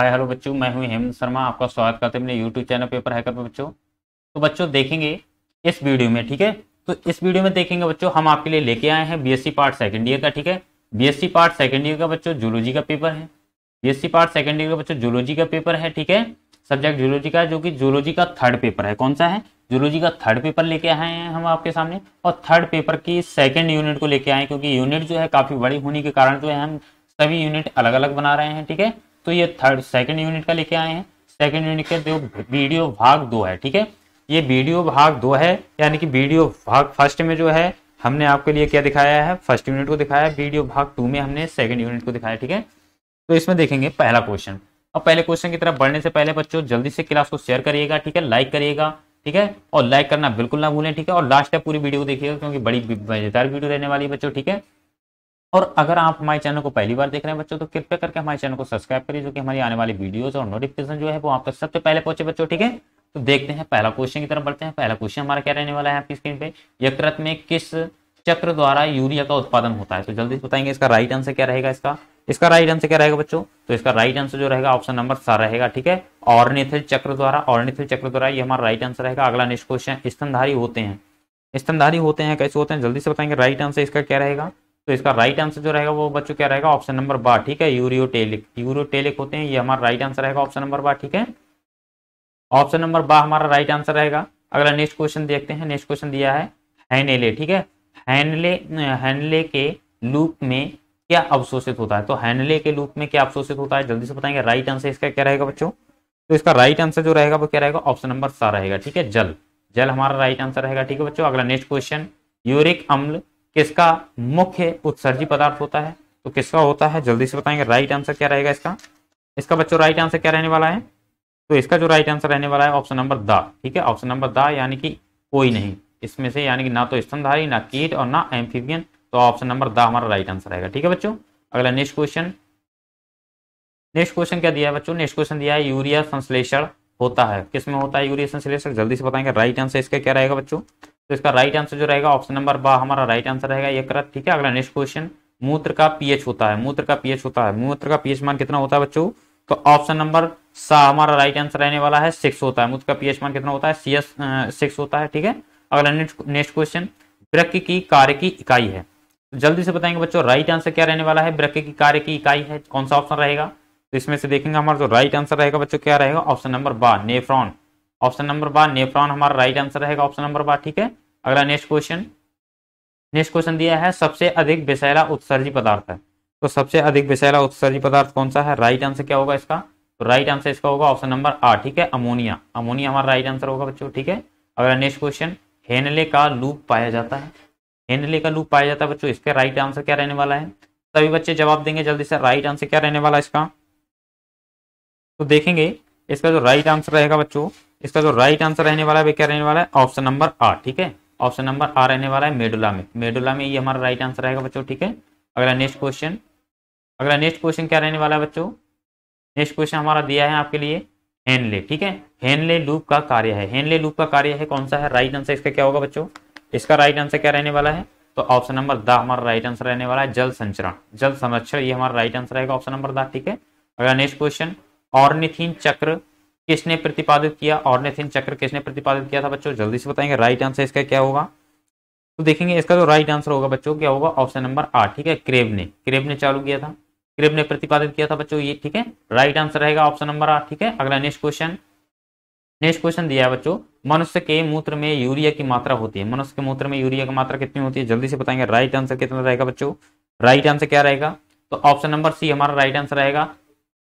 hi hello बच्चों मैं हूं हेमंत शर्मा आपका स्वागत करते हैं अपने यूट्यूब चैनल पेपर हैकर पे बच्चों तो बच्चों देखेंगे इस वीडियो में ठीक है तो इस वीडियो में देखेंगे बच्चों हम आपके लिए लेके आए हैं बीएससी पार्ट सेकंड ईयर का ठीक है बीएससी पार्ट सेकंड ईयर का बच्चों जूलॉजी का पेपर है बीएससी पार्ट सेकंड ईयर का बच्चों जूलॉजी का पेपर है ठीक है सब्जेक्ट जूलॉजी का जो कि जूलॉजी का थर्ड पेपर है कौन सा है जूलॉजी का थर्ड पेपर लेके आए हैं हम आपके सामने और थर्ड पेपर की सेकेंड यूनिट को लेके आए क्योंकि यूनिट जो है काफी बड़ी होने के कारण जो है हम सभी यूनिट अलग अलग बना रहे हैं ठीक है तो ये थर्ड सेकंड यूनिट का लेके आए हैं सेकंड यूनिट के जो वीडियो भाग दो है ठीक है ये वीडियो भाग दो है यानी कि वीडियो भाग फर्स्ट में जो है हमने आपके लिए क्या दिखाया है फर्स्ट यूनिट को दिखाया है वीडियो भाग टू में हमने सेकंड यूनिट को दिखाया ठीक है तो इसमें देखेंगे पहला क्वेश्चन अब पहले क्वेश्चन की तरफ बढ़ने से पहले बच्चों जल्दी से क्लास को शेयर करिएगा ठीक है लाइक करिएगा ठीक है और लाइक करना बिल्कुल ना भूलें ठीक है और लास्ट तक पूरी वीडियो को देखिएगा क्योंकि बड़ी मजेदार वीडियो रहने वाली है बच्चों ठीक है और अगर आप हमारे चैनल को पहली बार देख रहे हैं बच्चों तो कृपया करके हमारे चैनल को सब्सक्राइब करिए जो कि हमारी आने वाली वीडियोस और नोटिफिकेशन जो है वो आप तक सबसे पहले पहुंचे बच्चों ठीक है तो देखते हैं पहला क्वेश्चन की तरफ बढ़ते हैं पहला क्वेश्चन हमारा क्या रहने वाला है आपकी स्क्रीन पे यकृत में किस चक्र द्वारा यूरिया का उत्पादन होता है तो जल्दी से बताएंगे इसका राइट आंसर क्या रहेगा इसका इसका राइट आंसर क्या रहेगा बच्चों तो इसका राइट आंसर जो रहेगा ऑप्शन नंबर सा रहेगा ठीक है ऑर्निथिल चक्र द्वारा ऑर्निथिल चक्र द्वारा ये हमारा राइट आंसर रहेगा अगला नेक्स्ट क्वेश्चन स्तनधारी होते हैं स्तनधारी होते हैं कैसे होते हैं जल्दी से बताएंगे राइट आंसर इसका क्या रहेगा तो इसका राइट आंसर जो रहेगा वो बच्चों क्या रहेगा ऑप्शन नंबर बार ठीक है यूरियोटेलिक यूरियोटेलिक होते हैं ये हमारा राइट आंसर रहेगा ऑप्शन नंबर बार ठीक है ऑप्शन नंबर बा हमारा राइट आंसर रहेगा अगला नेक्स्ट क्वेश्चन देखते हैं नेक्स्ट क्वेश्चन दिया है हैनेले ठीक है हैनले हैनले के लूप में क्या अवशोषित होता है तो हैनले के लूप में क्या अवशोषित होता है जल्दी से बताएंगे राइट आंसर इसका क्या रहेगा बच्चों तो इसका राइट आंसर जो रहेगा वो क्या रहेगा ऑप्शन नंबर सा रहेगा ठीक है जल जल हमारा राइट आंसर रहेगा ठीक है बच्चों अगला नेक्स्ट क्वेश्चन यूरिक अम्ल किसका मुख्य उत्सर्जी पदार्थ होता है तो किसका होता है जल्दी से बताएंगे राइट आंसर क्या रहेगा इसका इसका बच्चों राइट आंसर क्या रहने वाला है तो इसका जो राइट आंसर रहने वाला है ऑप्शन नंबर द ठीक है ऑप्शन नंबर द यानी कि कोई नहीं इसमें से यानी कि ना तो स्तनधारी ना कीट और ना एम्फीबियन तो ऑप्शन नंबर द हमारा राइट आंसर रहेगा ठीक है बच्चों अगला नेक्स्ट क्वेश्चन नेक्स्ट क्वेश्चन क्या दिया है बच्चों नेक्स्ट क्वेश्चन दिया है यूरिया संश्लेषण होता है किसमें होता है यूरिया संश्लेषण जल्दी से बताएंगे राइट आंसर इसका क्या रहेगा बच्चों तो इसका राइट आंसर जो रहेगा ऑप्शन नंबर बा हमारा राइट आंसर रहेगा ये करेक्ट ठीक है अगला नेक्स्ट क्वेश्चन मूत्र का पीएच होता है मूत्र का पीएच होता है मूत्र का पीएच मान कितना होता है बच्चों तो ऑप्शन नंबर सा हमारा राइट आंसर रहने वाला है सिक्स होता है मूत्र का पीएच मान कितना होता है सी एस सिक्स होता है ठीक है अगला नेक्स्ट क्वेश्चन वृक्क की कार्य की इकाई है जल्दी से बताएंगे बच्चों राइट आंसर क्या रहने वाला है ब्रक की कार्य की इकाई है कौन सा ऑप्शन रहेगा तो इसमें से देखेंगे हमारा जो राइट आंसर रहेगा बच्चों क्या रहेगा ऑप्शन नंबर बा नेफ्रॉन ऑप्शन नंबर बा नेफ्रॉन हमारा राइट आंसर रहेगा ऑप्शन नंबर बा ठीक है अगला नेक्स्ट क्वेश्चन नेक्स्ट क्वेश्चन दिया है सबसे अधिक विषैला उत्सर्जी पदार्थ है तो सबसे अधिक विषैला उत्सर्जी पदार्थ कौन सा है राइट आंसर क्या होगा इसका तो राइट आंसर इसका होगा ऑप्शन नंबर आठ ठीक है अमोनिया अमोनिया हमारा राइट आंसर होगा बच्चों ठीक है अगला नेक्स्ट क्वेश्चन हेनले का लूप पाया जाता है हेनले का लूप पाया जाता है बच्चों इसका राइट आंसर क्या रहने वाला है सभी बच्चे जवाब देंगे जल्दी से राइट आंसर क्या रहने वाला है इसका तो देखेंगे इसका जो राइट आंसर रहेगा बच्चों इसका जो राइट आंसर रहने वाला है क्या रहने वाला है ऑप्शन नंबर आठ ठीक है ऑप्शन नंबर आ रहने वाला है मेडुला में मेडुला में ये हमारा राइट आंसर आएगा बच्चों ठीक है अगला नेक्स्ट क्वेश्चन अगला नेक्स्ट क्वेश्चन क्या रहने वाला है बच्चों नेक्स्ट क्वेश्चन हमारा दिया है आपके लिए हेनले ठीक है हेनले लूप का कार्य है हेनले लूप का कार्य है कौन सा है राइट आंसर इसका क्या होगा बच्चों इसका राइट आंसर क्या रहने वाला है तो ऑप्शन नंबर द हमारा राइट आंसर रहने वाला है जल संचरण जल संरक्षण ये हमारा राइट आंसर रहेगा ऑप्शन नंबर द ठीक है अगला नेक्स्ट क्वेश्चन ऑर्निथिन चक्र किसने प्रतिपादित किया ऑर्नेथिन चक्र किसने प्रतिपादित किया था बच्चों जल्दी से बताएंगे राइट आंसर इसका क्या होगा तो देखेंगे इसका जो राइट आंसर होगा बच्चों क्या होगा ऑप्शन नंबर आठ ठीक है क्रेब ने क्रेब ने चालू किया था क्रेब ने प्रतिपादित किया था बच्चों ये ठीक है राइट आंसर रहेगा ऑप्शन नंबर आठ ठीक है अगला नेक्स्ट क्वेश्चन नेक्स्ट क्वेश्चन दिया है बच्चों मनुष्य के मूत्र में यूरिया की मात्रा होती है मनुष्य के मूत्र में यूरिया की मात्रा कितनी होती है जल्दी से बताएंगे राइट आंसर कितना रहेगा बच्चों राइट आंसर क्या रहेगा तो ऑप्शन नंबर सी हमारा राइट आंसर रहेगा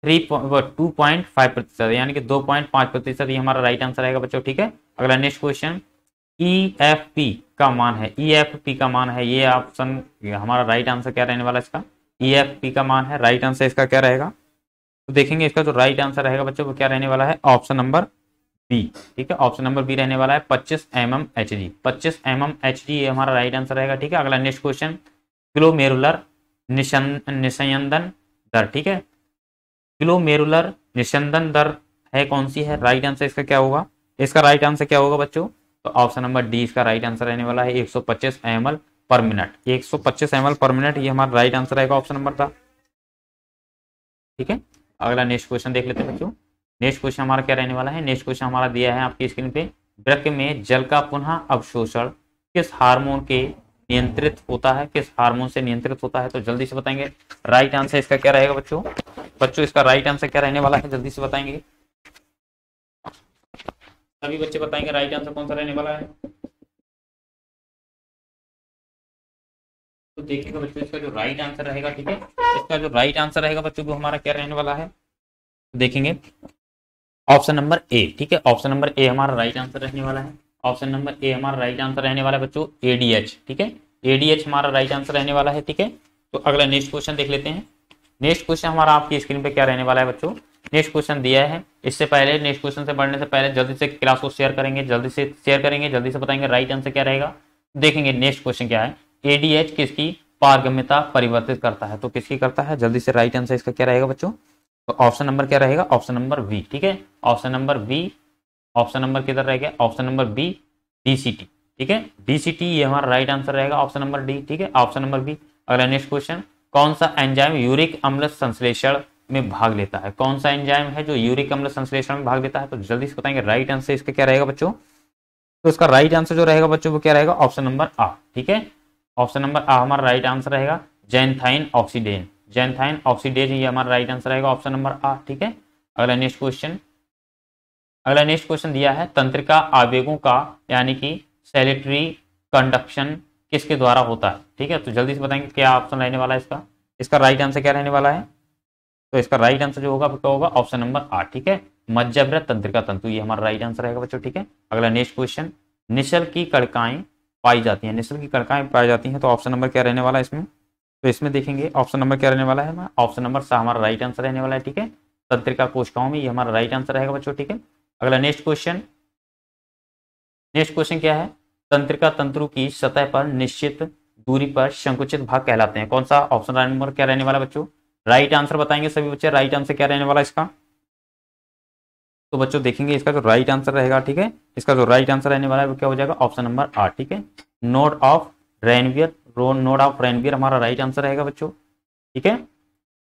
थ्री टू पॉइंट फाइव प्रतिशत यानी कि दो पॉइंट पांच प्रतिशत ये हमारा राइट आंसर आएगा बच्चों ठीक है अगला next question E F P का मान है ई एफ पी का मान है ये ऑप्शन हमारा राइट आंसर क्या रहने वाला इसका ई एफ पी का मान है राइट आंसर इसका क्या रहेगा तो देखेंगे इसका जो राइट आंसर रहेगा बच्चों वो क्या रहने वाला है ऑप्शन नंबर बी ठीक है ऑप्शन नंबर बी रहने वाला है पच्चीस एम एम एच डी पच्चीस एम एम एच डी हमारा राइट आंसर रहेगा ठीक है अगला नेक्स्ट क्वेश्चन ग्लोमेरुलर निशन निशयंदन दर ठीक है ग्लोमेरुलर निशंदन दर है कौन सी है राइट आंसर इसका क्या होगा इसका राइट आंसर क्या होगा बच्चों तो ऑप्शन नंबर डी इसका राइट आंसर रहने वाला है 125 सौ पर मिनट 125 सौ पर मिनट ये हमारा राइट आंसर रहेगा ऑप्शन नंबर था ठीक है अगला नेक्स्ट क्वेश्चन देख लेते हैं बच्चों नेक्स्ट क्वेश्चन हमारा क्या रहने वाला है नेक्स्ट क्वेश्चन हमारा दिया है आपकी स्क्रीन पे ब्रक में जल का पुनः अवशोषण किस हार्मोन के नियंत्रित होता है किस हार्मोन से नियंत्रित होता है तो जल्दी से बताएंगे राइट आंसर इसका क्या रहेगा बच्चों बच्चों इसका राइट आंसर क्या रहने वाला है जल्दी से बताएंगे सभी बच्चे बताएंगे राइट आंसर कौन सा रहने वाला है तो देखिएगा बच्चों इसका जो राइट आंसर रहेगा ठीक है इसका जो राइट आंसर रहेगा बच्चों को हमारा क्या रहने वाला है देखेंगे ऑप्शन नंबर ए ठीक है ऑप्शन नंबर ए हमारा राइट आंसर रहने वाला है ऑप्शन नंबर ए हमारा राइट आंसर रहने वाला है बच्चों एडीएच ठीक है एडीएच हमारा राइट आंसर रहने वाला है ठीक है तो अगला नेक्स्ट क्वेश्चन देख लेते हैं नेक्स्ट क्वेश्चन हमारा आपकी स्क्रीन पे क्या रहने वाला है बच्चों नेक्स्ट क्वेश्चन दिया है इससे पहले नेक्स्ट क्वेश्चन से बढ़ने से पहले जल्दी से क्लास को शेयर करेंगे जल्दी से शेयर करेंगे जल्दी से बताएंगे राइट आंसर क्या रहेगा देखेंगे नेक्स्ट क्वेश्चन क्या है एडीएच किसकी पारगम्यता परिवर्तित करता है तो किसकी करता है जल्दी से राइट आंसर इसका क्या रहेगा बच्चों ऑप्शन तो नंबर क्या रहेगा ऑप्शन नंबर बी ठीक है option number B option number किधर रह गया ऑप्शन नंबर बी डीसीटी ठीक है डीसीटी ये हमारा राइट आंसर रहेगा ऑप्शन नंबर डी ठीक है ऑप्शन नंबर बी अगला नेक्स्ट क्वेश्चन कौन सा एंजाइम यूरिक अम्ल संश्लेषण में भाग लेता है कौन सा एंजाइम है जो यूरिक अम्ल संश्लेषण में भाग लेता है तो जल्दी से बताएंगे राइट आंसर इसका क्या रहेगा बच्चों तो इसका राइट आंसर जो रहेगा बच्चों वो क्या रहेगा ऑप्शन नंबर आ ठीक है ऑप्शन नंबर आ हमारा राइट आंसर रहेगा जैनथाइन ऑक्सीडेन जैनथाइन ऑक्सीडेज ये हमारा राइट आंसर रहेगा ऑप्शन नंबर आ ठीक है अगला नेक्स्ट क्वेश्चन अगला नेक्स्ट क्वेश्चन दिया है तंत्रिका आवेगों का यानी कि सेलेटरी कंडक्शन किसके द्वारा होता है ठीक है तो जल्दी से बताएंगे क्या ऑप्शन रहने वाला है इसका इसका राइट आंसर क्या रहने वाला है तो इसका राइट आंसर जो होगा क्या होगा ऑप्शन नंबर आठ ठीक है मज्जब्र तंत्रिका तंतु ये हमारा राइट आंसर रहेगा बच्चों ठीक है अगला नेक्स्ट क्वेश्चन निशल की कड़काएं पाई जाती हैं निशल की कड़काएं पाई जाती हैं तो ऑप्शन नंबर क्या रहने वाला है इसमें तो इसमें देखेंगे ऑप्शन नंबर क्या रहने वाला है ऑप्शन नंबर सा हमारा राइट आंसर रहने वाला है ठीक है तंत्रिका कोशिकाओं में ये हमारा राइट आंसर रहेगा बच्चों ठीक है अगला नेक्स्ट क्वेश्चन नेक्स्ट क्वेश्चन क्या है तंत्रिका तंत्रु की सतह पर निश्चित दूरी पर संकुचित भाग कहलाते हैं कौन सा ऑप्शन नंबर क्या रहने वाला बच्चों राइट आंसर बताएंगे सभी बच्चे राइट आंसर क्या रहने वाला इसका तो बच्चों देखेंगे इसका जो राइट आंसर रहेगा ठीक है इसका जो राइट आंसर रहने वाला है वो क्या हो जाएगा ऑप्शन नंबर आठ ठीक है नोड ऑफ रेनवियर रोन नोड ऑफ रेनवियर हमारा राइट आंसर रहेगा बच्चों ठीक है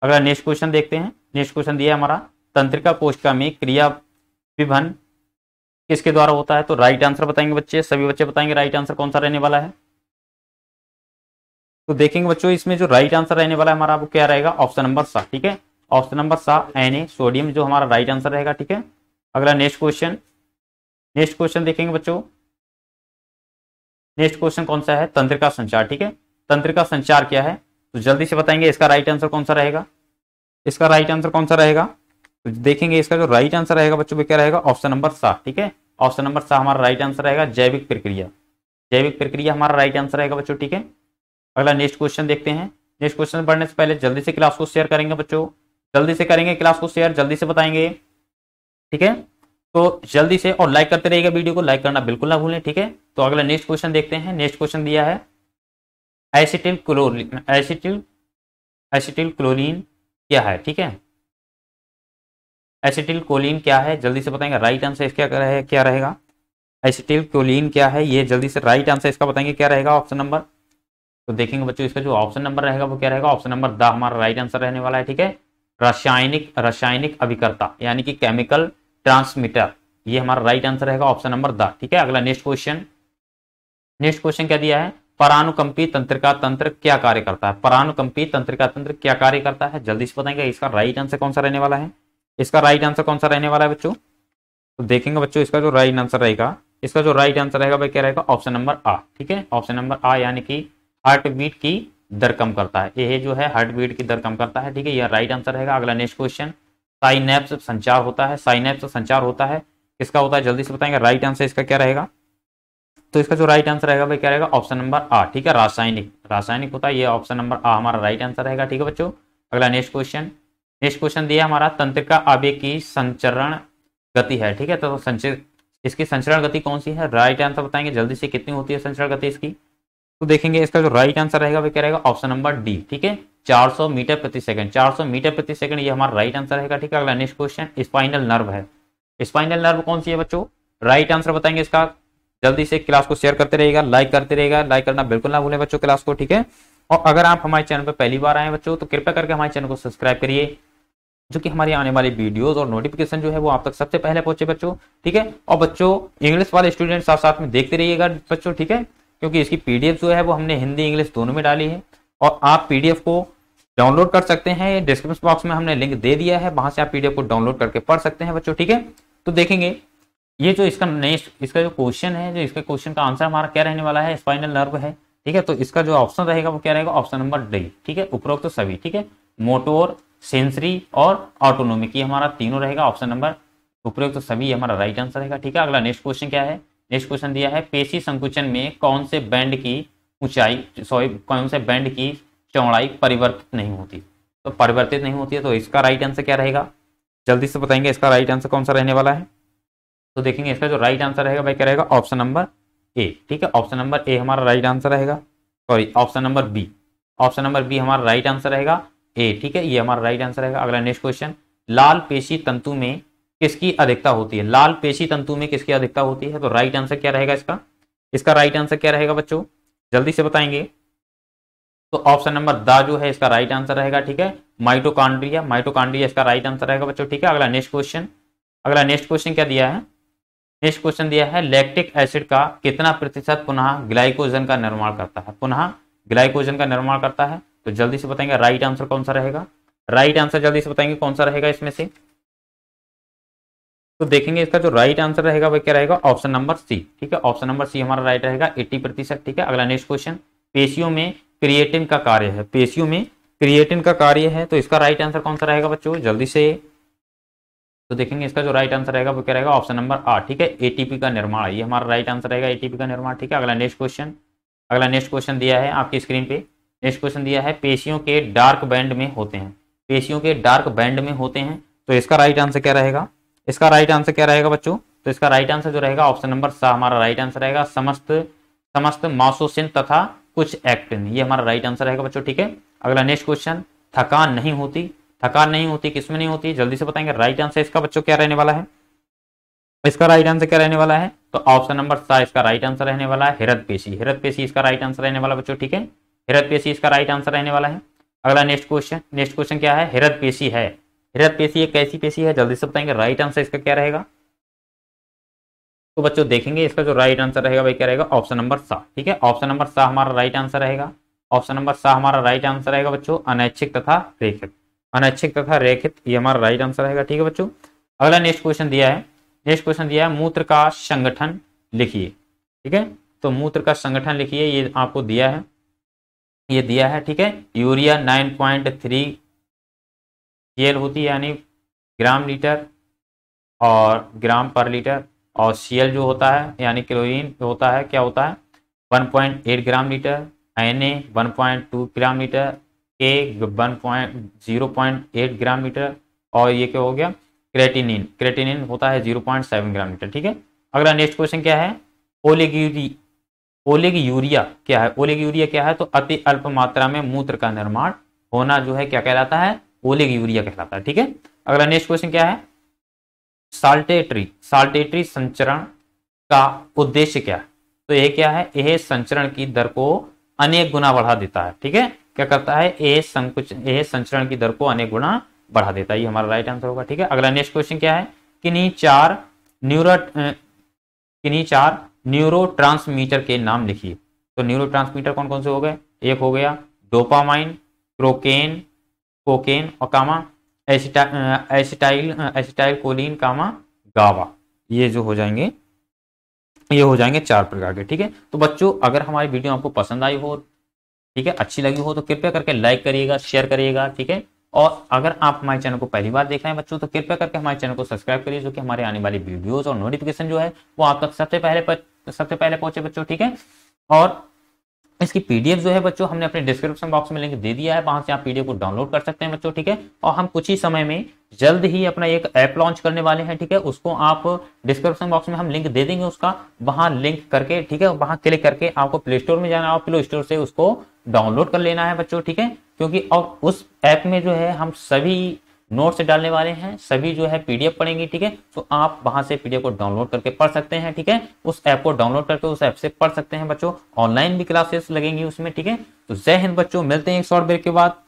अगला नेक्स्ट क्वेश्चन देखते हैं नेक्स्ट क्वेश्चन दिया हमारा तंत्रिका कोशिका में क्रिया विभन किसके द्वारा होता है तो राइट आंसर बताएंगे बच्चे सभी बच्चे बताएंगे राइट आंसर कौन सा रहने वाला है तो देखेंगे बच्चों इसमें जो राइट आंसर रहने वाला है हमारा वो क्या रहेगा ऑप्शन नंबर सा ठीक है ऑप्शन नंबर सा एन ए सोडियम जो हमारा राइट आंसर रहेगा ठीक है अगला नेक्स्ट क्वेश्चन नेक्स्ट क्वेश्चन देखेंगे बच्चों नेक्स्ट क्वेश्चन कौन सा है तंत्र का संचार ठीक है तंत्र का संचार क्या है तो जल्दी से बताएंगे इसका राइट आंसर कौन सा रहेगा इसका राइट आंसर कौन सा रहेगा तो देखेंगे इसका जो राइट आंसर रहेगा बच्चों क्या रहेगा ऑप्शन नंबर सात ठीक है ऑप्शन नंबर सात हमारा राइट आंसर रहेगा जैविक प्रक्रिया जैविक प्रक्रिया हमारा राइट आंसर रहेगा बच्चों ठीक है अगला नेक्स्ट क्वेश्चन देखते हैं नेक्स्ट क्वेश्चन पढ़ने से पहले जल्दी से क्लास को शेयर करेंगे बच्चों जल्दी से करेंगे क्लास को शेयर जल्दी से बताएंगे ठीक है तो जल्दी से और लाइक करते रहिएगा वीडियो को लाइक करना बिल्कुल ना भूलें ठीक है तो अगला नेक्स्ट क्वेश्चन देखते हैं नेक्स्ट क्वेश्चन दिया है acetyl chlorine acetyl acetyl chlorine क्या है ठीक है एसिटिल कोलिन क्या है जल्दी से बताएंगे राइट आंसर इसका क्या रहे, क्या रहेगा एसिटिल कोलिन क्या है ये जल्दी से राइट आंसर इसका बताएंगे क्या रहेगा ऑप्शन नंबर तो देखेंगे बच्चों इसका जो ऑप्शन नंबर रहेगा वो क्या रहेगा ऑप्शन नंबर द हमारा राइट आंसर रहने वाला है ठीक है रासायनिक रासायनिक अभिकर्ता यानी कि केमिकल ट्रांसमीटर ये हमारा राइट आंसर रहेगा ऑप्शन नंबर द ठीक है अगला नेक्स्ट क्वेश्चन नेक्स्ट क्वेश्चन क्या दिया है परानुकंपी तंत्रिका तंत्र क्या कार्य करता है परानुकंपी तंत्रिका तंत्र क्या कार्य करता है जल्दी से बताएंगे इसका राइट आंसर कौन सा रहने वाला है इसका राइट आंसर कौन सा रहने वाला है बच्चों तो देखेंगे बच्चों इसका जो राइट आंसर रहेगा इसका जो राइट आंसर रहेगा वह क्या रहेगा ऑप्शन नंबर आ ठीक है ऑप्शन नंबर आ यानी कि हार्ट बीट की दर कम करता है यह जो है हार्ट बीट की दर कम करता है ठीक है यह राइट आंसर रहेगा अगला नेक्स्ट क्वेश्चन साइनेप्स संचार होता है साइनेप्स संचार होता है किसका होता है जल्दी से बताएंगे राइट आंसर इसका क्या रहेगा तो इसका जो राइट आंसर रहेगा वह क्या रहेगा ऑप्शन नंबर आ ठीक है रासायनिक रासायनिक होता है ये ऑप्शन नंबर आ हमारा राइट आंसर रहेगा ठीक है बच्चों अगला नेक्स्ट क्वेश्चन नेक्स्ट क्वेश्चन दिया हमारा तंत्रिका आवे की संचरण गति है ठीक है तो संचर इसकी संचरण गति कौन सी है राइट आंसर बताएंगे जल्दी से कितनी होती है संचरण गति इसकी तो देखेंगे इसका जो राइट आंसर रहेगा वो क्या रहेगा ऑप्शन नंबर डी ठीक है 400 मीटर प्रति सेकंड 400 मीटर प्रति सेकंड ये हमारा राइट आंसर रहेगा ठीक है अगला नेक्स्ट क्वेश्चन स्पाइनल नर्व है स्पाइनल नर्व कौन सी है बच्चों राइट आंसर बताएंगे इसका जल्दी से क्लास को शेयर करते रहेगा लाइक करते रहेगा लाइक करना बिल्कुल ना भूलें बच्चों क्लास को ठीक है और अगर आप हमारे चैनल पर पहली बार आए बच्चों तो कृपया करके हमारे चैनल को सब्सक्राइब करिए जो कि हमारी आने वाले वीडियोस और नोटिफिकेशन जो है वो आप तक सबसे पहले पहुंचे बच्चों ठीक है और बच्चों इंग्लिश वाले स्टूडेंट साथ साथ में देखते रहिएगा बच्चों ठीक है क्योंकि इसकी पीडीएफ जो है वो हमने हिंदी इंग्लिश दोनों में डाली है और आप पीडीएफ को डाउनलोड कर सकते हैं डिस्क्रिप्शन बॉक्स में हमने लिंक दे दिया है वहां से आप पीडीएफ को डाउनलोड करके पढ़ सकते हैं बच्चों ठीक है तो देखेंगे ये जो इसका नेक्स्ट इसका जो क्वेश्चन है जो इसका क्वेश्चन का आंसर हमारा क्या रहने वाला है स्पाइनल नर्व है ठीक है तो इसका जो ऑप्शन रहेगा वो क्या रहेगा ऑप्शन नंबर डी ठीक है उपरोक्त सभी ठीक है मोटोर सेंसरी और ऑटोनोमिक ये हमारा तीनों रहेगा ऑप्शन नंबर उपयुक्त तो सभी हमारा राइट आंसर रहेगा ठीक है अगला नेक्स्ट क्वेश्चन क्या है नेक्स्ट क्वेश्चन दिया है पेशी संकुचन में कौन से बैंड की ऊंचाई सॉरी कौन से बैंड की चौड़ाई परिवर्तित नहीं होती तो परिवर्तित नहीं होती है तो इसका राइट आंसर क्या रहेगा जल्दी से बताएंगे इसका राइट आंसर कौन सा रहने वाला है तो देखेंगे इसका जो राइट आंसर रहेगा भाई क्या रहेगा ऑप्शन नंबर ए ठीक है ऑप्शन नंबर ए हमारा राइट आंसर रहेगा sorry option number B option number B हमारा राइट आंसर रहेगा ए ठीक है ये हमारा राइट आंसर है अगला नेक्स्ट क्वेश्चन लाल पेशी तंतु में किसकी अधिकता होती है लाल पेशी तंतु में किसकी अधिकता होती है तो राइट आंसर क्या रहेगा इसका इसका राइट आंसर क्या रहेगा बच्चों जल्दी से बताएंगे तो ऑप्शन नंबर दा जो है इसका राइट आंसर रहेगा ठीक है माइटोकांड्रिया माइटोकांड्रिया इसका राइट आंसर रहेगा बच्चों ठीक है अगला नेक्स्ट क्वेश्चन अगला नेक्स्ट क्वेश्चन क्या दिया है नेक्स्ट क्वेश्चन दिया है लैक्टिक एसिड का कितना प्रतिशत पुनः ग्लाइकोजन का निर्माण करता है पुनः ग्लाइकोजन का निर्माण करता है तो जल्दी से बताएंगे राइट आंसर कौन सा रहेगा राइट आंसर जल्दी से बताएंगे कौन सा रहेगा इसमें से तो देखेंगे इसका जो राइट आंसर रहेगा वह क्या रहेगा ऑप्शन नंबर सी ठीक है ऑप्शन नंबर सी हमारा राइट रहेगा एट्टी प्रतिशत ठीक है अगला नेक्स्ट क्वेश्चन पेशियों में क्रिएटिन का कार्य है पेशियों में क्रिएटिन का कार्य है तो इसका राइट आंसर कौन सा रहेगा बच्चों जल्दी से तो देखेंगे इसका जो राइट आंसर रहेगा वो क्या रहेगा ऑप्शन नंबर आठ ठीक है एटीपी का निर्माण ये हमारा राइट आंसर रहेगा एटीपी का निर्माण ठीक है अगला नेक्स्ट क्वेश्चन अगला नेक्स्ट क्वेश्चन दिया है आपकी स्क्रीन पे नेक्स्ट क्वेश्चन दिया है पेशियों के डार्क बैंड में होते हैं पेशियों के डार्क बैंड में होते हैं तो इसका राइट आंसर क्या रहेगा इसका राइट आंसर क्या रहेगा बच्चों तो इसका राइट आंसर जो रहेगा ऑप्शन नंबर सा हमारा राइट आंसर रहेगा समस्त समस्त मासोसिन तथा कुछ एक्टिन ये हमारा राइट आंसर रहेगा बच्चों ठीक है अगला नेक्स्ट क्वेश्चन थकान नहीं होती थकान नहीं होती किसमें नहीं होती जल्दी से बताएंगे राइट आंसर इसका बच्चों क्या रहने वाला है इसका राइट आंसर क्या रहने वाला है तो ऑप्शन नंबर सा इसका राइट आंसर रहने वाला है हिरत पेशी हिरत पेशी इसका राइट आंसर रहने वाला बच्चों ठीक है हिरत पेशी इसका राइट आंसर रहने वाला है अगला नेक्स्ट क्वेश्चन नेक्स्ट क्वेश्चन क्या है हिरत पेशी है हिरत पेशी एक कैसी पेशी है जल्दी से बताएंगे राइट आंसर इसका क्या रहेगा तो बच्चों देखेंगे इसका जो राइट आंसर रहेगा वही क्या रहेगा ऑप्शन नंबर सा ठीक है ऑप्शन नंबर सा हमारा राइट आंसर रहेगा ऑप्शन नंबर सा हमारा राइट आंसर रहेगा बच्चों अनैच्छिक तथा रेखित अनैच्छिक तथा रेखित ये हमारा राइट आंसर रहेगा ठीक है बच्चों अगला नेक्स्ट क्वेश्चन दिया है नेक्स्ट क्वेश्चन दिया है मूत्र का संगठन लिखिए ठीक है तो मूत्र का संगठन लिखिए ये आपको दिया है ये दिया है ठीक है यूरिया 9.3 पॉइंट होती है यानी ग्राम लीटर और ग्राम पर लीटर और सी जो होता है यानी क्लोरीन होता है क्या होता है 1.8 gram litre N A one gram litre के 1.0.8 ग्राम लीटर और ये क्या हो गया क्रेटिनिन क्रेटिनिन होता है 0.7 ग्राम लीटर ठीक है अगला नेक्स्ट क्वेश्चन क्या है ओलेग्यूरी ओलेग यूरिया क्या है ओलेग यूरिया क्या है तो अति अल्प मात्रा में मूत्र का निर्माण होना जो है क्या कहलाता है ओलेग यूरिया कहलाता है ठीक है अगला नेक्स्ट क्वेश्चन क्या है साल्टेटरी साल्टेटरी संचरण का उद्देश्य क्या है तो यह क्या है यह संचरण की दर को अनेक गुना बढ़ा देता है ठीक है क्या करता है यह संकुच यह संचरण की दर को अनेक गुना बढ़ा देता है ये हमारा राइट आंसर होगा ठीक है अगला नेक्स्ट क्वेश्चन क्या है किन्हीं चार न्यूरो किन्हीं चार न्यूरो के नाम लिखिए तो न्यूरो कौन कौन से हो गए एक हो गया डोपामाइन क्रोकेन कोकेन और कामा एसिटा एसिटाइल एसिटाइल कोलिन कामा गावा ये जो हो जाएंगे ये हो जाएंगे चार प्रकार के ठीक है तो बच्चों अगर हमारी वीडियो आपको पसंद आई हो ठीक है अच्छी लगी हो तो कृपया करके लाइक करिएगा शेयर करिएगा ठीक है और अगर आप हमारे चैनल को पहली बार देख रहे हैं बच्चों तो कृपया करके हमारे चैनल को सब्सक्राइब करिए जो कि हमारे आने वाली वीडियोस और नोटिफिकेशन जो है वो आप तक सबसे पहले सबसे पहले पहुंचे बच्चों ठीक है और इसकी पीडीएफ जो है बच्चों हमने अपने डिस्क्रिप्शन बॉक्स में लिंक दे दिया है वहां से आप पीडीएफ को डाउनलोड कर सकते हैं बच्चों ठीक है और हम कुछ ही समय में जल्द ही अपना एक ऐप लॉन्च करने वाले हैं ठीक है उसको आप डिस्क्रिप्शन बॉक्स में हम लिंक दे देंगे उसका वहां लिंक करके ठीक है वहां क्लिक करके आपको प्ले स्टोर में जाना और प्ले स्टोर से उसको डाउनलोड कर लेना है बच्चों ठीक है क्योंकि और उस ऐप में जो है हम सभी नोट्स डालने वाले हैं सभी जो है पीडीएफ पढ़ेंगे ठीक है तो आप वहां से पीडीएफ को डाउनलोड करके पढ़ सकते हैं ठीक है उस ऐप को डाउनलोड करके उस ऐप से पढ़ सकते हैं बच्चों ऑनलाइन भी क्लासेस लगेंगी उसमें ठीक है तो जय हिंद बच्चों मिलते हैं एक शॉर्ट ब्रेक के बाद